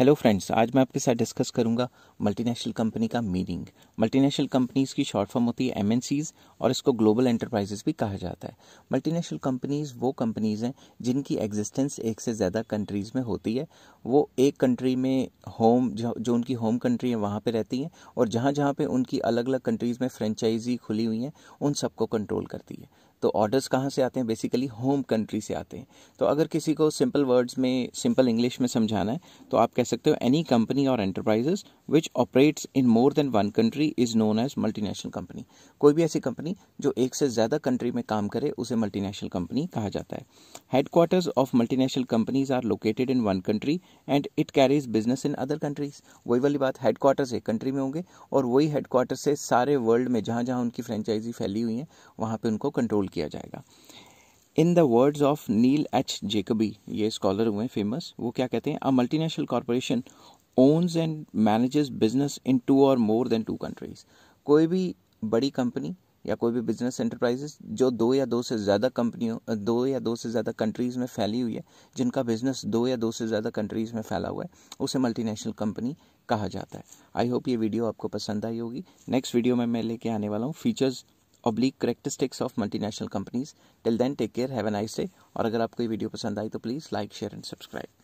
hello friends आज मैं आपके साथ डिस्कस करूंगा मल्टीनेशनल कंपनी का मीनिंग मल्टीनेशनल कंपनीज़ की शॉर्ट फॉर्म होती है एमएनसीज और इसको ग्लोबल एंटरप्राइजेज भी कहा जाता है मल्टीनेशनल कंपनीज़ वो कंपनीज़ हैं जिनकी एग्जिस्टेंस एक से ज़्यादा कंट्रीज़ में होती है वो एक कंट्री में होम जो, जो उनकी होम कंट्री है वहाँ पर रहती हैं और जहाँ जहाँ पर उनकी अलग अलग कंट्रीज़ में फ्रेंचाइजी खुली हुई हैं उन सबको कंट्रोल करती है तो ऑर्डर्स कहाँ से आते हैं बेसिकली होम कंट्री से आते हैं तो अगर किसी को सिंपल वर्ड्स में सिंपल इंग्लिश में समझाना है तो आप कह सकते हो एनी कंपनी और enterprises which operates in more than one country is known as multinational company कोई भी ऐसी कंपनी जो एक से ज़्यादा कंट्री में काम करे उसे मल्टीनेशनल कंपनी कहा जाता है headquarters of multinational companies are located in one country and it carries business in other countries वही वाली बात हेडक्वार्टर्स एक कंट्री में होंगे और वही हेडक्वार्टर से सारे वर्ल्ड में जहाँ जहाँ उनकी फ्रेंचाइजी फैली हुई है वहाँ पर उनको कंट्रोल किया जाएगा in the words of Neil H Jacoby ये स्कॉलर हुए फेमस वो क्या कहते हैं a multinational corporation owns and manages business in two और मोर देन टू कंट्रीज कोई भी बड़ी कंपनी या कोई भी बिजनेस एंटरप्राइजेस जो दो या दो से ज़्यादा कंपनियों दो या दो से ज़्यादा कंट्रीज़ में फैली हुई है जिनका बिजनेस दो या दो से ज़्यादा कंट्रीज़ में फैला हुआ है उसे मल्टीनेशनल कंपनी कहा जाता है आई होप ये वीडियो आपको पसंद आई होगी नेक्स्ट वीडियो में मैं लेके आने वाला हूँ features oblique characteristics of multinational companies till then take care have a nice day और अगर आपको ये वीडियो पसंद आई तो please like share and subscribe